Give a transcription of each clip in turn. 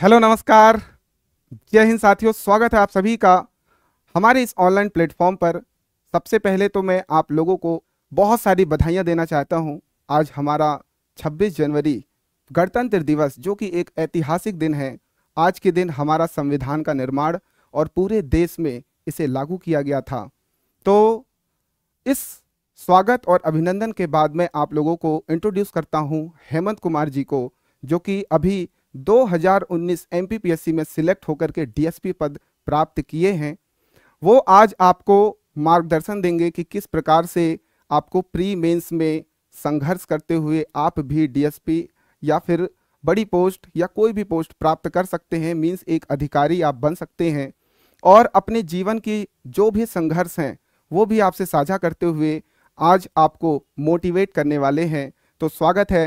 hello नमस्कार जय हिंद साथियों स्वागत है आप सभी का हमारे इस ऑनलाइन प्लेटफॉर्म पर सबसे पहले तो मैं आप लोगों को बहुत सारी बधाइयां देना चाहता हूँ आज हमारा 26 जनवरी गणतंत्र दिवस जो कि एक ऐतिहासिक दिन है आज के दिन हमारा संविधान का निर्माण और पूरे देश में इसे लागू किया गया था तो इस स्वागत और अभिनंदन के बाद मैं आप लोगों को इंट्रोड्यूस करता हूं हेमंत कुमार जी को जो कि अभी 2019 एमपीपीएससी में सिलेक्ट होकर के डीएसपी पद प्राप्त किए हैं वो आज आपको मार्गदर्शन देंगे कि किस प्रकार से आपको प्री मेंस में संघर्ष करते हुए आप भी डीएसपी या फिर बड़ी पोस्ट या कोई भी पोस्ट प्राप्त कर सकते हैं मीन्स एक अधिकारी आप बन सकते हैं और अपने जीवन की जो भी संघर्ष हैं वो भी आपसे साझा करते हुए आज आपको मोटिवेट करने वाले हैं तो स्वागत है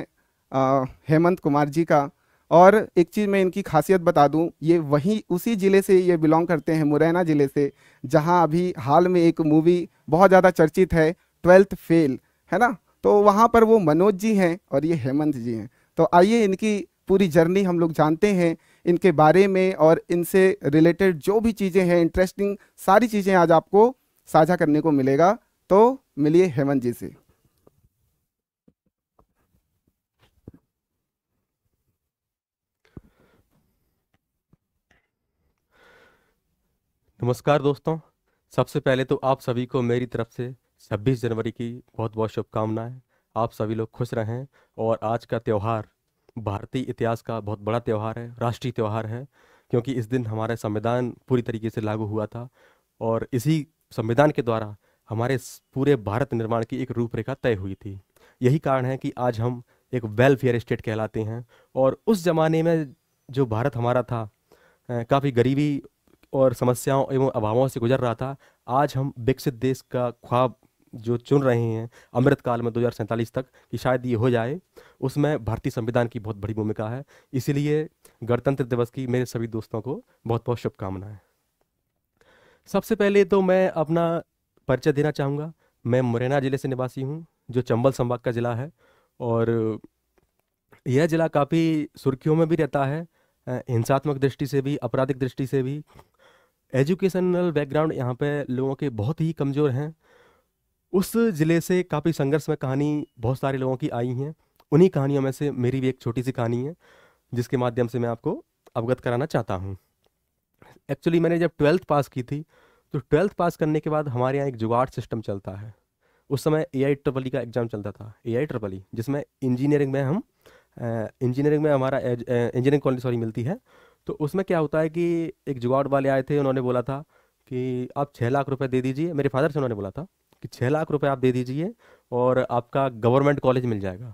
आ, हेमंत कुमार जी का और एक चीज़ मैं इनकी खासियत बता दूं ये वहीं उसी ज़िले से ये बिलोंग करते हैं मुरैना ज़िले से जहां अभी हाल में एक मूवी बहुत ज़्यादा चर्चित है ट्वेल्थ फेल है ना तो वहां पर वो मनोज जी हैं और ये हेमंत जी हैं तो आइए इनकी पूरी जर्नी हम लोग जानते हैं इनके बारे में और इनसे रिलेटेड जो भी चीज़ें हैं इंटरेस्टिंग सारी चीज़ें आज आपको साझा करने को मिलेगा तो मिलिए हेमंत जी से नमस्कार दोस्तों सबसे पहले तो आप सभी को मेरी तरफ से 26 जनवरी की बहुत बहुत शुभकामनाएं आप सभी लोग खुश रहें और आज का त्यौहार भारतीय इतिहास का बहुत बड़ा त्यौहार है राष्ट्रीय त्यौहार है क्योंकि इस दिन हमारे संविधान पूरी तरीके से लागू हुआ था और इसी संविधान के द्वारा हमारे पूरे भारत निर्माण की एक रूपरेखा तय हुई थी यही कारण है कि आज हम एक वेलफेयर स्टेट कहलाते हैं और उस जमाने में जो भारत हमारा था काफ़ी गरीबी और समस्याओं एवं अभावों से गुजर रहा था आज हम विकसित देश का ख्वाब जो चुन रहे हैं अमृतकाल में दो तक कि शायद ये हो जाए उसमें भारतीय संविधान की बहुत बड़ी भूमिका है इसीलिए गणतंत्र दिवस की मेरे सभी दोस्तों को बहुत बहुत शुभकामनाएं सबसे पहले तो मैं अपना परिचय देना चाहूँगा मैं मुरैना ज़िले से निवासी हूँ जो चंबल संभाग का ज़िला है और यह ज़िला काफ़ी सुर्खियों में भी रहता है हिंसात्मक दृष्टि से भी आपराधिक दृष्टि से भी एजुकेशनल बैकग्राउंड यहाँ पे लोगों के बहुत ही कमज़ोर हैं उस ज़िले से काफ़ी संघर्ष में कहानी बहुत सारे लोगों की आई हैं उन्हीं कहानियों में से मेरी भी एक छोटी सी कहानी है जिसके माध्यम से मैं आपको अवगत कराना चाहता हूँ एक्चुअली मैंने जब ट्वेल्थ पास की थी तो ट्वेल्थ पास करने के बाद हमारे यहाँ एक जुगाड़ सिस्टम चलता है उस समय A I triple E e का एग्ज़ाम चलता था A I triple E e, जिसमें इंजीनियरिंग में हम इंजीनियरिंग में हमारा इंजीनियरिंग कॉलेज सॉरी मिलती है तो उसमें क्या होता है कि एक जुगाड़ वाले आए थे उन्होंने बोला था कि आप छः लाख रुपए दे दीजिए मेरे फादर से उन्होंने बोला था कि छः लाख रुपए आप दे दीजिए और आपका गवर्नमेंट कॉलेज मिल जाएगा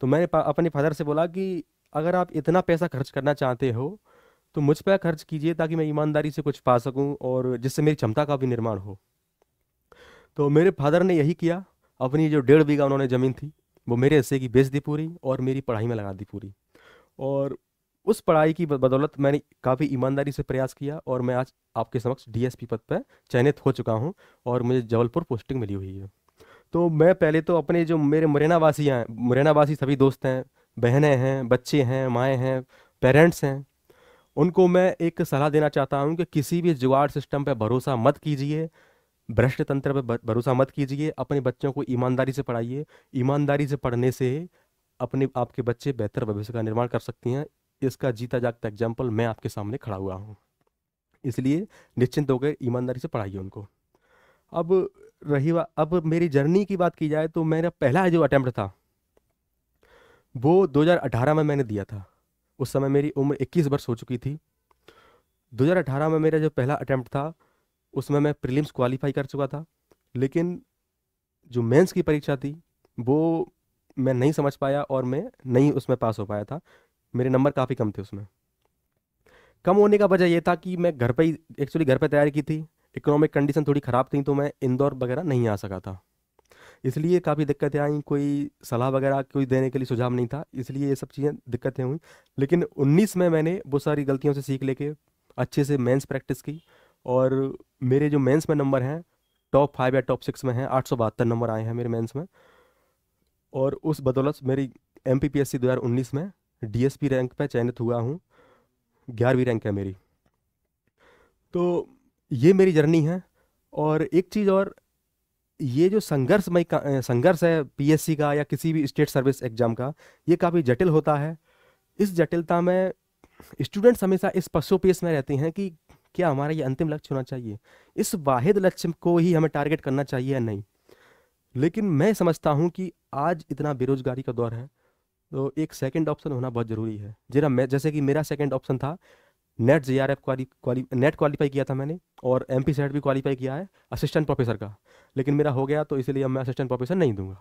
तो मैंने अपने फादर से बोला कि अगर आप इतना पैसा खर्च करना चाहते हो तो मुझ पर खर्च कीजिए ताकि मैं ईमानदारी से कुछ पा सकूं और जिससे मेरी क्षमता का भी निर्माण हो तो मेरे फादर ने यही किया अपनी जो डेढ़ बीघा उन्होंने ज़मीन थी वो मेरे हिस्से की बेच दी पूरी और मेरी पढ़ाई में लगा दी पूरी और उस पढ़ाई की बदौलत मैंने काफ़ी ईमानदारी से प्रयास किया और मैं आज आपके समक्ष डीएसपी पद पर चयनित हो चुका हूँ और मुझे जबलपुर पोस्टिंग मिली हुई है तो मैं पहले तो अपने जो मेरे मुरैनावासी हैं मुरैनावासी सभी दोस्त हैं बहनें हैं बच्चे हैं माएँ हैं पेरेंट्स हैं उनको मैं एक सलाह देना चाहता हूँ कि किसी भी जुगाड़ सिस्टम पर भरोसा मत कीजिए भ्रष्ट तंत्र पर भरोसा मत कीजिए अपने बच्चों को ईमानदारी से पढ़ाइए ईमानदारी से पढ़ने से अपने आपके बच्चे बेहतर भविष्य का निर्माण कर सकती हैं इसका जीता जागता एग्जाम्पल मैं आपके सामने खड़ा हुआ हूँ इसलिए निश्चिंत होकर ईमानदारी से पढ़ाइए उनको अब रही अब मेरी जर्नी की बात की जाए तो मेरा पहला जो अटैम्प्ट था वो 2018 में मैंने दिया था उस समय मेरी उम्र 21 वर्ष हो चुकी थी 2018 में मेरा जो पहला अटैम्प्ट था उसमें मैं प्रीलिम्स क्वालिफाई कर चुका था लेकिन जो मेंस की परीक्षा थी वो मैं नहीं समझ पाया और मैं नहीं उसमें पास हो पाया था मेरे नंबर काफ़ी कम थे उसमें कम होने का वजह यह था कि मैं घर पर ही एक्चुअली घर पर तैयारी की थी इकोनॉमिक कंडीशन थोड़ी ख़राब थी तो मैं इंदौर वगैरह नहीं आ सका था इसलिए काफ़ी दिक्कतें आई कोई सलाह वगैरह कोई देने के लिए सुझाव नहीं था इसलिए ये सब चीज़ें दिक्कतें हुई लेकिन 19 में मैंने वो सारी गलतियों से सीख लेके अच्छे से मेंस प्रैक्टिस की और मेरे जो मेंस में नंबर हैं टॉप फाइव या टॉप सिक्स में हैं आठ सौ बहत्तर नंबर आए हैं मेरे मेंस में और उस बदौलत मेरी M P P S C दो हज़ार उन्नीस में डीएसपी रैंक पे चयनित हुआ हूँ ग्यारहवीं रैंक है मेरी तो ये मेरी जर्नी है और एक चीज़ और ये जो संघर्षमय संघर्ष है पीएससी का या किसी भी स्टेट सर्विस एग्जाम का ये काफ़ी जटिल होता है इस जटिलता में स्टूडेंट्स हमेशा इस पशुपेश में रहते हैं कि क्या हमारा ये अंतिम लक्ष्य होना चाहिए इस वाहिद लक्ष्य को ही हमें टारगेट करना चाहिए या नहीं लेकिन मैं समझता हूँ कि आज इतना बेरोजगारी का दौर है तो एक सेकंड ऑप्शन होना बहुत ज़रूरी है जरा मैं जैसे कि मेरा सेकंड ऑप्शन था NET J R F NET qualify किया था मैंने और एम पी सेट भी क्वालिफाई किया है असिस्टेंट प्रोफेसर का लेकिन मेरा हो गया तो इसलिए अब मैं असिस्टेंट प्रोफेसर नहीं दूंगा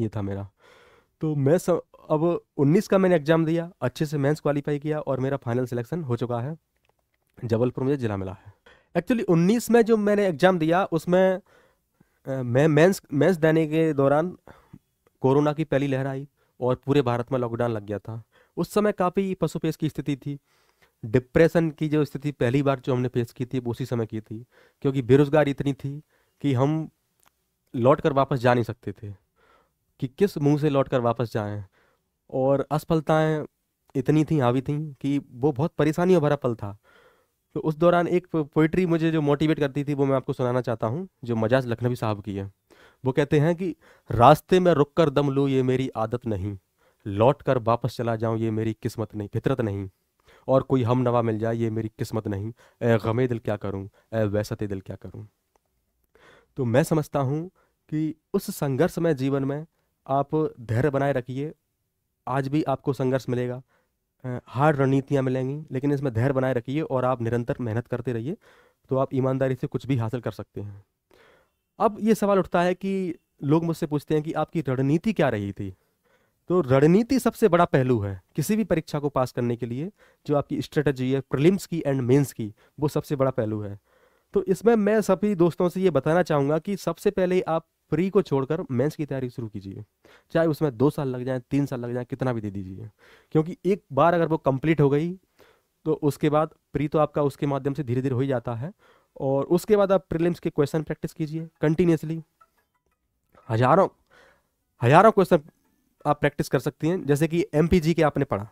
ये था मेरा तो मैं सब अब 19 का मैंने एग्ज़ाम दिया अच्छे से मेंस क्वालिफाई किया और मेरा फाइनल सिलेक्शन हो चुका है जबलपुर मुझे ज़िला मिला है एक्चुअली 19 में जो मैंने एग्ज़ाम दिया उसमें मैं मेंस मेंस देने के दौरान कोरोना की पहली लहर आई और पूरे भारत में लॉकडाउन लग गया था उस समय काफ़ी पशुपेश की स्थिति थी डिप्रेशन की जो स्थिति पहली बार जो हमने फेस की थी वो उसी समय की थी क्योंकि बेरोजगारी इतनी थी कि हम लौट कर वापस जा नहीं सकते थे कि किस मुंह से लौट कर वापस जाएं और असफलताएं इतनी थी हावी थी कि वो बहुत परेशानियों भरा पल था तो उस दौरान एक पोइट्री मुझे जो मोटिवेट करती थी वो मैं आपको सुनाना चाहता हूँ जो मजाज लखनवी साहब की है वो कहते हैं कि रास्ते में रुक कर दम लूँ ये मेरी आदत नहीं लौट कर वापस चला जाऊँ ये मेरी किस्मत नहीं फितरत नहीं और कोई हम नवा मिल जाए ये मेरी किस्मत नहीं ए गमे दिल क्या करूँ ए वैसते दिल क्या करूँ तो मैं समझता हूँ कि उस संघर्ष में जीवन में आप धैर्य बनाए रखिए आज भी आपको संघर्ष मिलेगा हार्ड रणनीतियाँ मिलेंगी लेकिन इसमें धैर्य बनाए रखिए और आप निरंतर मेहनत करते रहिए तो आप ईमानदारी से कुछ भी हासिल कर सकते हैं अब ये सवाल उठता है कि लोग मुझसे पूछते हैं कि आपकी रणनीति क्या रही थी तो रणनीति सबसे बड़ा पहलू है किसी भी परीक्षा को पास करने के लिए जो आपकी स्ट्रेटजी है प्रिलिम्स की एंड मेंस की वो सबसे बड़ा पहलू है तो इसमें मैं सभी दोस्तों से ये बताना चाहूँगा कि सबसे पहले आप प्री को छोड़कर मेंस की तैयारी शुरू कीजिए चाहे उसमें दो साल लग जाए तीन साल लग जाए कितना भी दे दीजिए क्योंकि एक बार अगर वो कंप्लीट हो गई तो उसके बाद प्री तो आपका उसके माध्यम से धीरे धीरे हो ही जाता है और उसके बाद आप प्रीलिम्स के क्वेश्चन प्रैक्टिस कीजिए कंटिन्यूसली हजारों हजारों क्वेश्चन आप प्रैक्टिस कर सकती हैं जैसे कि एम के आपने पढ़ा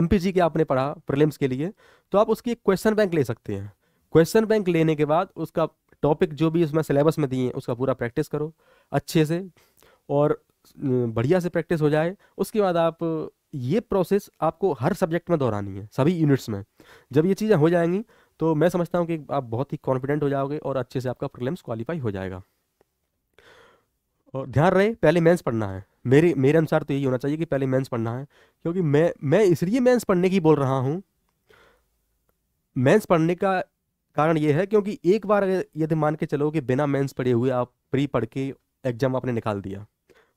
एम के आपने पढ़ा प्रीलिम्स के लिए तो आप उसकी एक क्वेश्चन बैंक ले सकते हैं क्वेश्चन बैंक लेने के बाद उसका टॉपिक जो भी उसमें सिलेबस में दिए हैं उसका पूरा प्रैक्टिस करो अच्छे से और बढ़िया से प्रैक्टिस हो जाए उसके बाद आप ये प्रोसेस आपको हर सब्जेक्ट में दोहरानी है सभी यूनिट्स में जब ये चीज़ें हो जाएंगी तो मैं समझता हूँ कि आप बहुत ही कॉन्फिडेंट हो जाओगे और अच्छे से आपका प्रीलिम्स क्वालिफाई हो जाएगा और ध्यान रहे पहले मेंस पढ़ना है मेरे मेरे अनुसार तो यही होना चाहिए कि पहले मेंस पढ़ना है क्योंकि मैं मैं इसलिए मेंस पढ़ने की बोल रहा हूँ मेंस पढ़ने का कारण ये है क्योंकि एक बार यदि मान के चलो कि बिना मेंस पढ़े हुए आप प्री पढ़ के एग्जाम आपने निकाल दिया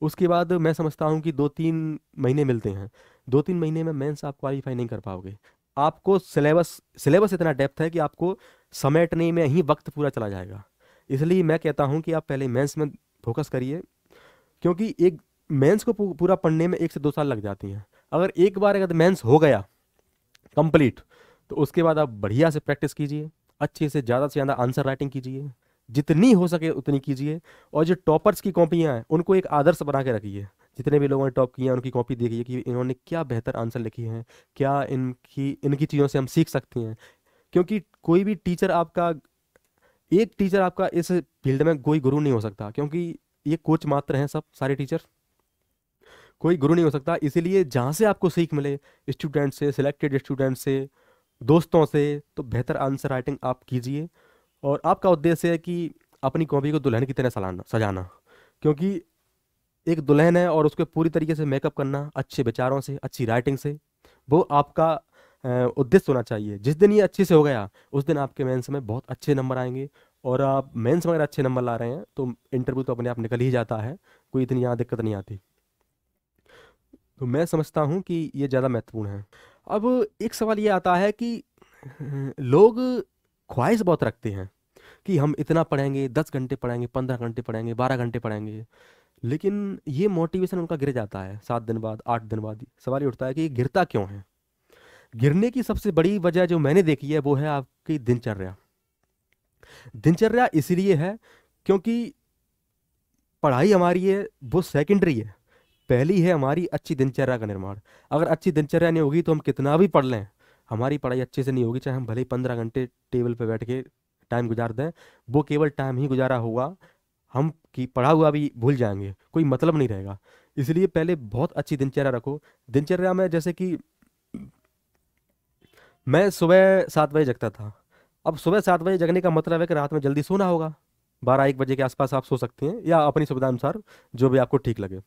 उसके बाद मैं समझता हूँ कि दो तीन महीने मिलते हैं दो तीन महीने में मेंस आप क्वालिफाई नहीं कर पाओगे आपको सिलेबस सिलेबस इतना डेप्थ है कि आपको समेटने में ही वक्त पूरा चला जाएगा इसलिए मैं कहता हूँ कि आप पहले मेंस में फोकस करिए क्योंकि एक मेंस को पूरा पढ़ने में एक से दो साल लग जाती हैं अगर एक बार अगर मेंस हो गया कंप्लीट तो उसके बाद आप बढ़िया से प्रैक्टिस कीजिए अच्छे से ज़्यादा से ज़्यादा आंसर राइटिंग कीजिए जितनी हो सके उतनी कीजिए और जो टॉपर्स की कॉपियाँ हैं उनको एक आदर्श बना के रखिए जितने भी लोगों ने टॉप किया उनकी कॉपी देखिए कि इन्होंने क्या बेहतर आंसर लिखी हैं क्या इनकी इनकी चीज़ों से हम सीख सकते हैं क्योंकि कोई भी टीचर आपका एक टीचर आपका इस फील्ड में कोई गुरु नहीं हो सकता क्योंकि ये कोच मात्र हैं सब सारे टीचर कोई गुरु नहीं हो सकता इसीलिए जहाँ से आपको सीख मिले स्टूडेंट से सिलेक्टेड स्टूडेंट से दोस्तों से तो बेहतर आंसर राइटिंग आप कीजिए और आपका उद्देश्य है कि अपनी कॉपी को दुल्हन की तरह सलाना सजाना क्योंकि एक दुल्हन है और उसको पूरी तरीके से मेकअप करना अच्छे विचारों से अच्छी राइटिंग से वो आपका उद्देश्य होना चाहिए जिस दिन ये अच्छे से हो गया उस दिन आपके मेंस में बहुत अच्छे नंबर आएंगे और आप मेंस में अगर अच्छे नंबर ला रहे हैं तो इंटरव्यू तो अपने आप निकल ही जाता है कोई इतनी यहाँ दिक्कत नहीं आती तो मैं समझता हूँ कि ये ज़्यादा महत्वपूर्ण है अब एक सवाल ये आता है कि लोग ख्वाहिश बहुत रखते हैं कि हम इतना पढ़ेंगे दस घंटे पढ़ेंगे पंद्रह घंटे पढ़ेंगे बारह घंटे पढ़ेंगे लेकिन ये मोटिवेशन उनका गिर जाता है सात दिन बाद आठ दिन बाद सवाल ये उठता है कि गिरता क्यों है गिरने की सबसे बड़ी वजह जो मैंने देखी है वो है आपकी दिनचर्या दिनचर्या इसलिए है क्योंकि पढ़ाई हमारी है वो सेकेंडरी है पहली है हमारी अच्छी दिनचर्या का निर्माण अगर अच्छी दिनचर्या नहीं होगी तो हम कितना भी पढ़ लें हमारी पढ़ाई अच्छे से नहीं होगी चाहे हम भले ही पंद्रह घंटे टेबल पर बैठ के टाइम गुजार दें वो केवल टाइम ही गुजारा होगा हम कि पढ़ा हुआ भी भूल जाएंगे कोई मतलब नहीं रहेगा इसलिए पहले बहुत अच्छी दिनचर्या रखो दिनचर्या में जैसे कि मैं सुबह सात बजे जगता था अब सुबह सात बजे जगने का मतलब है कि रात में जल्दी सोना होगा बारह एक बजे के आसपास आप सो सकते हैं या अपनी सुविधा अनुसार जो भी आपको ठीक लगे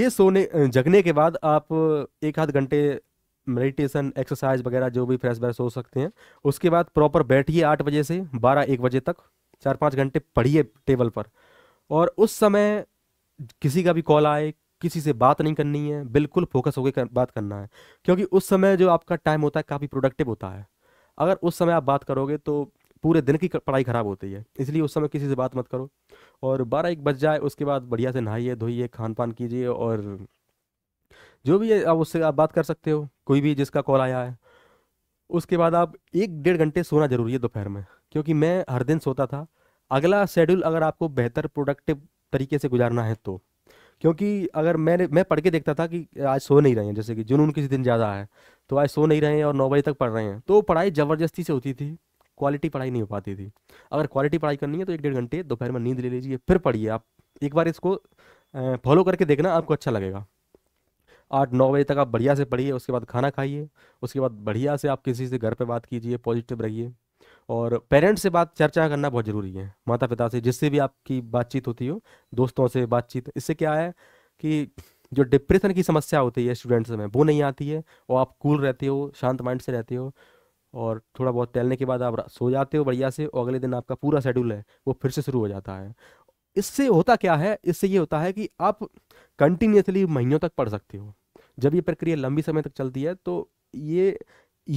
ये सोने जगने के बाद आप एक आध घंटे मेडिटेशन एक्सरसाइज वगैरह जो भी फ्रेश ब्रेश हो सकते हैं उसके बाद प्रॉपर बैठिए आठ बजे से बारह एक बजे तक चार पाँच घंटे पढ़िए टेबल पर और उस समय किसी का भी कॉल आए किसी से बात नहीं करनी है बिल्कुल फोकस होकर कर, बात करना है क्योंकि उस समय जो आपका टाइम होता है काफ़ी प्रोडक्टिव होता है अगर उस समय आप बात करोगे तो पूरे दिन की पढ़ाई ख़राब होती है इसलिए उस समय किसी से बात मत करो और बारह एक बज जाए उसके बाद बढ़िया से नहाइए धोइए खान पान कीजिए और जो भी है आप उससे आप बात कर सकते हो कोई भी जिसका कॉल आया है उसके बाद आप एक डेढ़ घंटे सोना जरूरी है दोपहर में क्योंकि मैं हर दिन सोता था अगला शेड्यूल अगर आपको बेहतर प्रोडक्टिव तरीके से गुजारना है तो क्योंकि अगर मैंने मैं पढ़ के देखता था कि आज सो नहीं रहे हैं जैसे कि जुनून किसी दिन ज़्यादा है तो आज सो नहीं रहे हैं और नौ बजे तक पढ़ रहे हैं तो पढ़ाई ज़बरदस्ती से होती थी क्वालिटी पढ़ाई नहीं हो पाती थी अगर क्वालिटी पढ़ाई करनी है तो एक डेढ़ घंटे दोपहर में नींद ले लीजिए फिर पढ़िए आप एक बार इसको फॉलो करके देखना आपको अच्छा लगेगा आठ नौ बजे तक आप बढ़िया से पढ़िए उसके बाद खाना खाइए उसके बाद बढ़िया से आप किसी से घर पर बात कीजिए पॉजिटिव रहिए और पेरेंट्स से बात चर्चा करना बहुत ज़रूरी है माता पिता से जिससे भी आपकी बातचीत होती हो दोस्तों से बातचीत इससे क्या है कि जो डिप्रेशन की समस्या होती है स्टूडेंट्स में वो नहीं आती है और आप कूल रहते हो शांत माइंड से रहते हो और थोड़ा बहुत टहलने के बाद आप सो जाते हो बढ़िया से और अगले दिन आपका पूरा शेड्यूल है वो फिर से शुरू हो जाता है इससे होता क्या है इससे ये होता है कि आप कंटिन्यूसली महीनों तक पढ़ सकते हो जब ये प्रक्रिया लंबी समय तक चलती है तो ये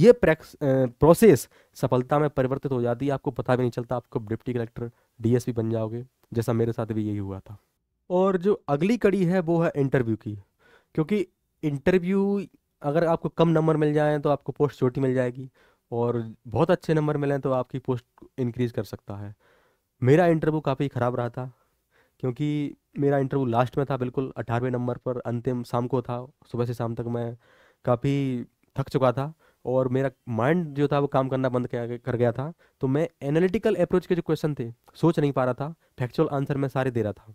ये प्रोसेस सफलता में परिवर्तित हो जाती है आपको पता भी नहीं चलता आपको डिप्टी कलेक्टर डीएसपी बन जाओगे जैसा मेरे साथ भी यही हुआ था और जो अगली कड़ी है वो है इंटरव्यू की क्योंकि इंटरव्यू अगर आपको कम नंबर मिल जाए तो आपको पोस्ट छोटी मिल जाएगी और बहुत अच्छे नंबर मिले तो आपकी पोस्ट इंक्रीज़ कर सकता है मेरा इंटरव्यू काफ़ी ख़राब रहा था क्योंकि मेरा इंटरव्यू लास्ट में था बिल्कुल अठारहवें नंबर पर अंतिम शाम को था सुबह से शाम तक मैं काफ़ी थक चुका था और मेरा माइंड जो था वो काम करना बंद कर गया था तो मैं एनालिटिकल अप्रोच के जो क्वेश्चन थे सोच नहीं पा रहा था फैक्चुअल आंसर मैं सारे दे रहा था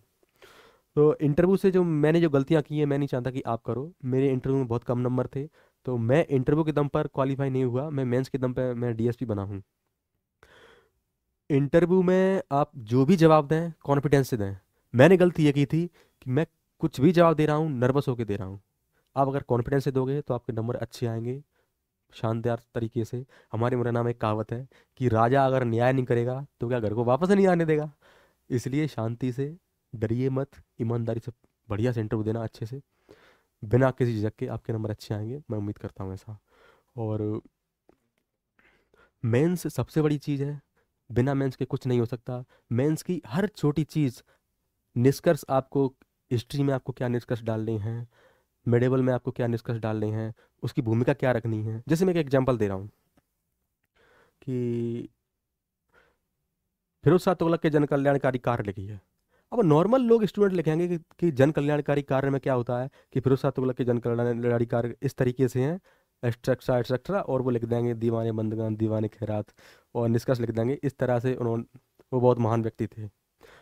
तो इंटरव्यू से जो मैंने जो गलतियाँ की हैं मैं नहीं चाहता कि आप करो मेरे इंटरव्यू में बहुत कम नंबर थे तो मैं इंटरव्यू के दम पर क्वालिफाई नहीं हुआ मैं मेंस के दम पर मैं डीएसपी बना हूँ इंटरव्यू में आप जो भी जवाब दें कॉन्फिडेंस से दें मैंने गलती ये की थी कि मैं कुछ भी जवाब दे रहा हूँ नर्वस होकर दे रहा हूँ आप अगर कॉन्फिडेंस से दोगे तो आपके नंबर अच्छे आएंगे शानदार तरीके से हमारे मुरैना में एक कहावत है कि राजा अगर न्याय नहीं करेगा तो क्या घर को वापस नहीं आने देगा इसलिए शांति से डरिए मत ईमानदारी से बढ़िया से इंटरव्यू देना अच्छे से बिना किसी झिझक के आपके नंबर अच्छे आएंगे मैं उम्मीद करता हूँ ऐसा और मेंस सबसे बड़ी चीज़ है बिना मेंस के कुछ नहीं हो सकता मेंस की हर छोटी चीज़ निष्कर्ष आपको हिस्ट्री में आपको क्या निष्कर्ष डालने हैं मेडेबल में आपको क्या निष्कर्ष डालने हैं उसकी भूमिका क्या रखनी है जैसे मैं एक एग्जाम्पल दे रहा हूँ कि फिरोज शाह तुगलक के जन कल्याणकारी कार्य लिखी है अब नॉर्मल लोग स्टूडेंट लिखेंगे कि, कि जन कल्याणकारी कार्य में क्या होता है कि फिरोज शाह तुगलक के जन कल्याणकारी कार्य इस तरीके से हैं एक्स्ट्रक्सा एक्स्ट्रक्ट्रा और वो लिख देंगे दीवाने बंदगान दीवाने खैरात और निष्कर्ष लिख देंगे इस तरह से उन्होंने वो बहुत महान व्यक्ति थे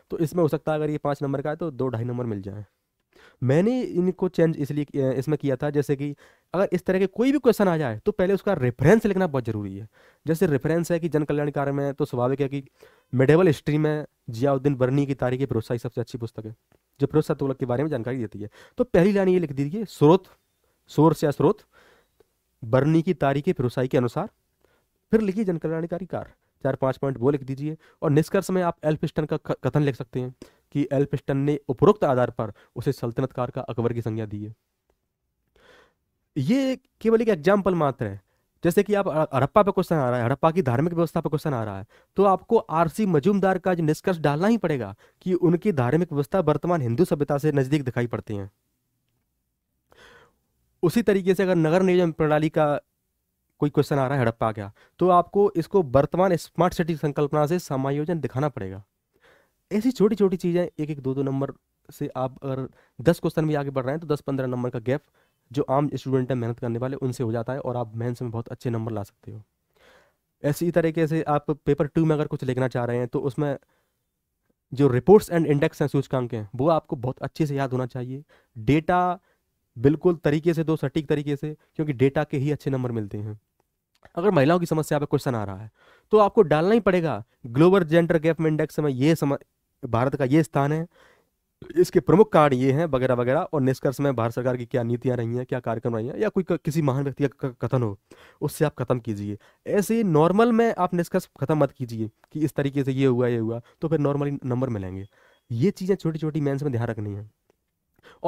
तो इसमें हो सकता है अगर ये पाँच नंबर का है तो दो ढाई नंबर मिल जाएँ मैंने इनको चेंज इसलिए इसमें किया था जैसे कि अगर इस तरह के कोई भी क्वेश्चन आ जाए तो पहले उसका रेफरेंस लिखना बहुत ज़रूरी है जैसे रेफरेंस है कि जन कल्याण कार्य में तो स्वाभाविक है कि मेडेबल हिस्ट्री में जियाउद्दीन बर्नी की तारीख ही सबसे अच्छी पुस्तक है जो भरोसा तुगलक के बारे में जानकारी देती है तो पहली लाइन ये लिख दीजिए स्रोत सोर्स या स्रोत बर्नी की तारीख भरोसाई के अनुसार फिर लिखिए जनकल्याणकारी कार चार पाँच पॉइंट वो लिख दीजिए और निष्कर्ष में आप एल्फिस्टन का कथन लिख सकते हैं कि एल्पिस्टन ने उपरोक्त आधार पर उसे सल्तनतकार का अकबर की संज्ञा दी है ये केवल एक एग्जाम्पल मात्र है जैसे कि आप हड़प्पा पे क्वेश्चन आ रहा है हड़प्पा की धार्मिक व्यवस्था पे क्वेश्चन आ रहा है तो आपको आरसी मजूमदार का निष्कर्ष डालना ही पड़ेगा कि उनकी धार्मिक व्यवस्था वर्तमान हिंदू सभ्यता से नजदीक दिखाई पड़ती है उसी तरीके से अगर नगर नियोजन प्रणाली का कोई क्वेश्चन आ रहा है हड़प्पा का तो आपको इसको वर्तमान स्मार्ट सिटी संकल्पना से समायोजन दिखाना पड़ेगा ऐसी छोटी छोटी चीज़ें एक एक दो दो नंबर से आप अगर दस क्वेश्चन भी आगे बढ़ रहे हैं तो दस पंद्रह नंबर का गैप जो आम स्टूडेंट हैं मेहनत करने वाले उनसे हो जाता है और आप मेहनत में बहुत अच्छे नंबर ला सकते हो ऐसी तरीके से आप पेपर टू में अगर कुछ लिखना चाह रहे हैं तो उसमें जो रिपोर्ट्स एंड इंडेक्स हैं सूचकांक हैं वो आपको बहुत अच्छे से याद होना चाहिए डेटा बिल्कुल तरीके से दो सटीक तरीके से क्योंकि डेटा के ही अच्छे नंबर मिलते हैं अगर महिलाओं की समस्या पर क्वेश्चन आ रहा है तो आपको डालना ही पड़ेगा ग्लोबल जेंडर गैप में इंडेक्स में ये समझ भारत का ये स्थान है इसके प्रमुख कारण ये हैं वगैरह वगैरह और निष्कर्ष में भारत सरकार की क्या नीतियां रही हैं क्या कार्यक्रम रही हैं या कोई किसी महान व्यक्ति का कथन हो उससे आप खत्म कीजिए ऐसे नॉर्मल में आप निष्कर्ष खत्म मत कीजिए कि इस तरीके से ये हुआ ये हुआ तो फिर नॉर्मली नंबर मिलेंगे ये चीज़ें छोटी छोटी मेन्स में ध्यान रखनी है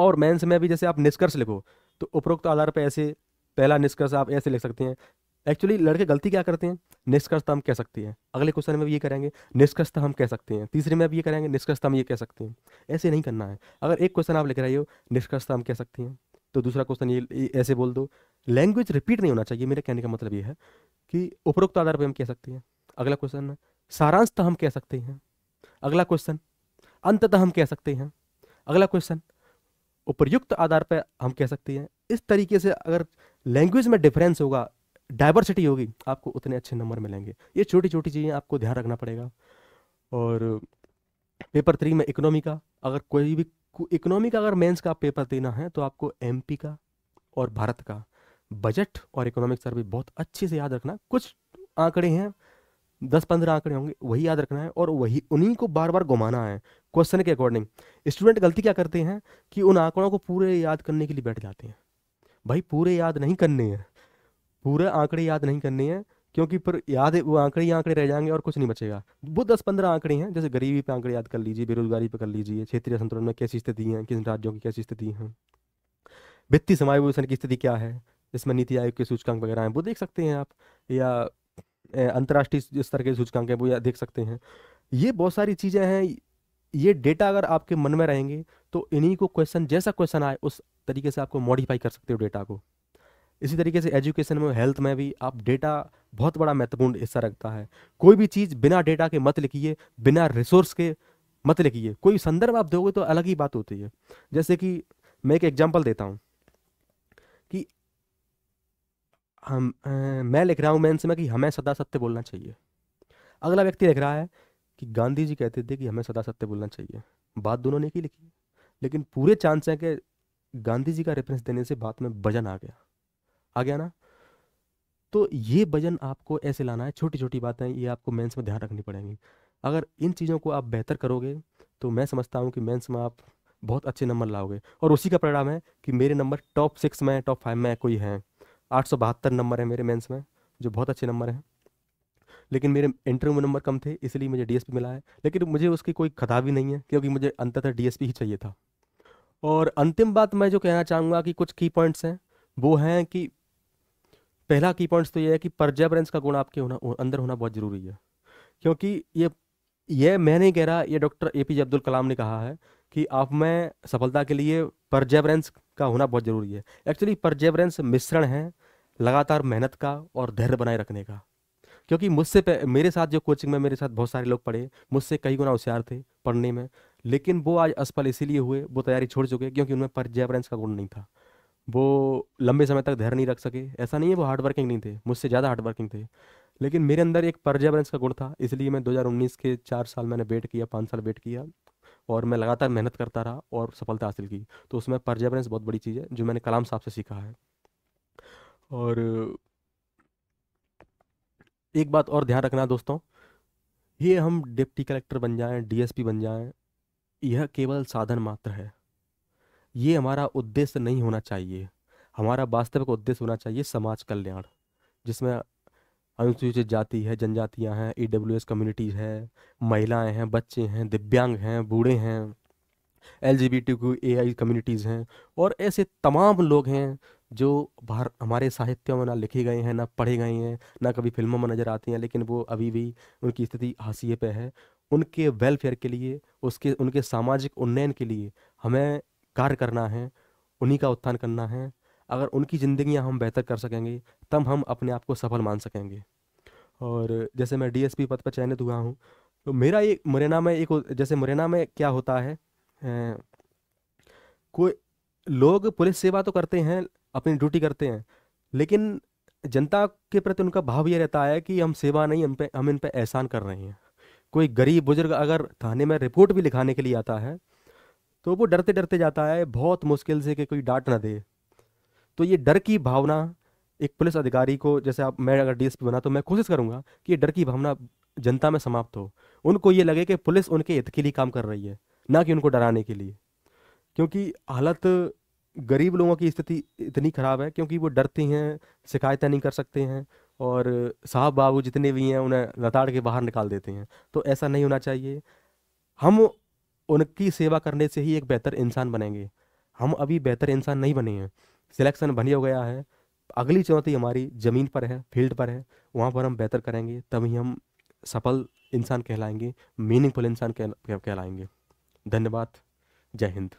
और मेन्स में भी जैसे आप निष्कर्ष लिखो तो उपरोक्त आधार पर ऐसे पहला निष्कर्ष आप ऐसे लिख सकते हैं एक्चुअली लड़के गलती क्या करते हैं निष्कर्षता हम कह सकते हैं अगले क्वेश्चन में ये करेंगे निष्कर्षता हम कह सकते हैं तीसरे में अब ये करेंगे निष्कर्षता हम ये कह सकते हैं ऐसे नहीं करना है अगर एक क्वेश्चन आप लिख रहे हो निष्कर्षता हम कह सकते हैं तो दूसरा क्वेश्चन ये ऐसे बोल दो लैंग्वेज रिपीट नहीं होना चाहिए मेरे कहने का मतलब ये है कि उपरोक्त आधार पर हम कह सकते हैं अगला क्वेश्चन सारांशता हम कह सकते हैं अगला क्वेश्चन अंततः हम कह सकते हैं अगला क्वेश्चन उपर्युक्त आधार पर हम कह सकते हैं इस तरीके से अगर लैंग्वेज में डिफरेंस होगा डाइवर्सिटी होगी आपको उतने अच्छे नंबर मिलेंगे ये छोटी छोटी चीज़ें आपको ध्यान रखना पड़ेगा और पेपर थ्री में इकोनॉमी का अगर कोई भी इकोनॉमी का अगर मेंस का पेपर देना है तो आपको एमपी का और भारत का बजट और इकोनॉमिक सर्वे बहुत अच्छे से याद रखना कुछ आंकड़े हैं दस पंद्रह आंकड़े होंगे वही याद रखना है और वही उन्हीं को बार बार घुमाना है क्वेश्चन के अकॉर्डिंग स्टूडेंट गलती क्या करते हैं कि उन आंकड़ों को पूरे याद करने के लिए बैठ जाते हैं भाई पूरे याद नहीं करने हैं पूरे आंकड़े याद नहीं करने हैं क्योंकि फिर याद वो आंकड़े ही आंकड़े रह जाएंगे और कुछ नहीं बचेगा वो दस पंद्रह आंकड़े हैं जैसे गरीबी पे आंकड़े याद कर लीजिए बेरोजगारी पे कर लीजिए क्षेत्रीय संतुलन में कैसी स्थिति है किन राज्यों की कैसी स्थिति है वित्तीय समावेशन की स्थिति क्या है इसमें नीति आयोग के सूचकांक वगैरह हैं वो देख सकते हैं आप या अंतर्राष्ट्रीय स्तर के सूचकांक हैं वो या देख सकते हैं ये बहुत सारी चीज़ें हैं ये डेटा अगर आपके मन में रहेंगे तो इन्हीं को क्वेश्चन जैसा क्वेश्चन आए उस तरीके से आपको मॉडिफाई कर सकते हो डेटा को इसी तरीके से एजुकेशन में हेल्थ में भी आप डेटा बहुत बड़ा महत्वपूर्ण हिस्सा रखता है कोई भी चीज़ बिना डेटा के मत लिखिए बिना रिसोर्स के मत लिखिए कोई संदर्भ आप दोगे तो अलग ही बात होती है जैसे कि मैं एक एग्जाम्पल देता हूँ कि हम आ, मैं लिख रहा हूँ मेन्स में कि हमें सदा सत्य बोलना चाहिए अगला व्यक्ति लिख रहा है कि गांधी जी कहते थे कि हमें सदा सत्य बोलना चाहिए बात दोनों ने की लिखी लेकिन पूरे चांस हैं कि गांधी जी का रेफरेंस देने से बात में वजन आ गया आ गया ना तो ये वजन आपको ऐसे लाना है छोटी छोटी बातें ये आपको मेंस में ध्यान रखनी पड़ेंगी अगर इन चीज़ों को आप बेहतर करोगे तो मैं समझता हूँ कि मेंस में आप बहुत अच्छे नंबर लाओगे और उसी का परिणाम है कि मेरे नंबर टॉप सिक्स में टॉप फाइव में कोई हैं आठ सौ बहत्तर नंबर है मेरे मेंस में जो बहुत अच्छे नंबर हैं लेकिन मेरे इंटरव्यू में नंबर कम थे इसलिए मुझे डीएसपी मिला है लेकिन मुझे उसकी कोई खता भी नहीं है क्योंकि मुझे अंततः डीएसपी ही चाहिए था और अंतिम बात मैं जो कहना चाहूँगा कि कुछ की पॉइंट्स हैं वो हैं कि पहला की पॉइंट्स तो ये है कि परजेबरेंस का गुण आपके होना अंदर होना बहुत ज़रूरी है क्योंकि ये ये मैं नहीं कह रहा ये doctor A P J Abdul Kalam ने कहा है कि आप में सफलता के लिए परजेबरेंस का होना बहुत ज़रूरी है एक्चुअली परजेबरेंस मिश्रण है लगातार मेहनत का और धैर्य बनाए रखने का क्योंकि मुझसे मेरे साथ जो कोचिंग में मेरे साथ बहुत सारे लोग पढ़े मुझसे कई गुना होशियार थे पढ़ने में लेकिन वो आज असफल इसीलिए हुए वो तैयारी छोड़ चुके क्योंकि उनमें परजेबरेंस का गुण नहीं था वो लंबे समय तक धैर्य नहीं रख सके ऐसा नहीं है वो हार्ड वर्किंग नहीं थे मुझसे ज़्यादा हार्ड वर्किंग थे लेकिन मेरे अंदर एक परजेवरेंस का गुण था इसलिए मैं 2019 के चार साल मैंने वेट किया पाँच साल वेट किया और मैं लगातार मेहनत करता रहा और सफलता हासिल की तो उसमें परजेवरेंस बहुत बड़ी चीज़ है जो मैंने कलाम साहब से सीखा है और एक बात और ध्यान रखना दोस्तों ये हम डिप्टी कलेक्टर बन जाएं डीएसपी बन जाएं यह केवल साधन मात्र है ये हमारा उद्देश्य नहीं होना चाहिए हमारा वास्तविक उद्देश्य होना चाहिए समाज कल्याण जिसमें अनुसूचित जाति है जनजातियाँ हैं ई डब्ल्यू एस कम्युनिटीज़ है महिलाएं हैं बच्चे हैं दिव्यांग हैं बूढ़े हैं L G B T Q A I communities हैं और ऐसे तमाम लोग हैं जो भार हमारे साहित्य में ना लिखे गए हैं ना पढ़े गए हैं ना कभी फिल्मों में नज़र आती हैं लेकिन वो अभी भी उनकी स्थिति हाशिए पे है उनके वेलफेयर के लिए उसके उनके सामाजिक उन्नयन के लिए हमें कार्य करना है उन्हीं का उत्थान करना है अगर उनकी ज़िंदगियाँ हम बेहतर कर सकेंगे तब हम अपने आप को सफल मान सकेंगे और जैसे मैं डीएसपी पद पर चयनित हुआ हूँ तो मेरा एक मुरैना में एक जैसे मुरैना में क्या होता है कोई लोग पुलिस सेवा तो करते हैं अपनी ड्यूटी करते हैं लेकिन जनता के प्रति उनका भाव ये रहता है कि हम सेवा नहीं हम पे हम इन पर एहसान कर रहे हैं कोई गरीब बुजुर्ग अगर थाने में रिपोर्ट भी लिखाने के लिए आता है तो वो डरते डरते जाता है बहुत मुश्किल से कि कोई डांट ना दे तो ये डर की भावना एक पुलिस अधिकारी को जैसे आप मैं अगर डीएसपी बना तो मैं कोशिश करूंगा कि ये डर की भावना जनता में समाप्त हो उनको ये लगे कि पुलिस उनके हित के लिए काम कर रही है ना कि उनको डराने के लिए क्योंकि हालत गरीब लोगों की स्थिति इतनी ख़राब है क्योंकि वो डरते हैं शिकायतें नहीं कर सकते हैं और साहब बाबू जितने भी हैं उन्हें लताड़ के बाहर निकाल देते हैं तो ऐसा नहीं होना चाहिए हम उनकी सेवा करने से ही एक बेहतर इंसान बनेंगे हम अभी बेहतर इंसान नहीं बने हैं सिलेक्शन बनी हो गया है अगली चुनौती हमारी ज़मीन पर है फील्ड पर है वहाँ पर हम बेहतर करेंगे तभी हम सफल इंसान कहलाएंगे मीनिंगफुल इंसान कहलाएंगे धन्यवाद जय हिंद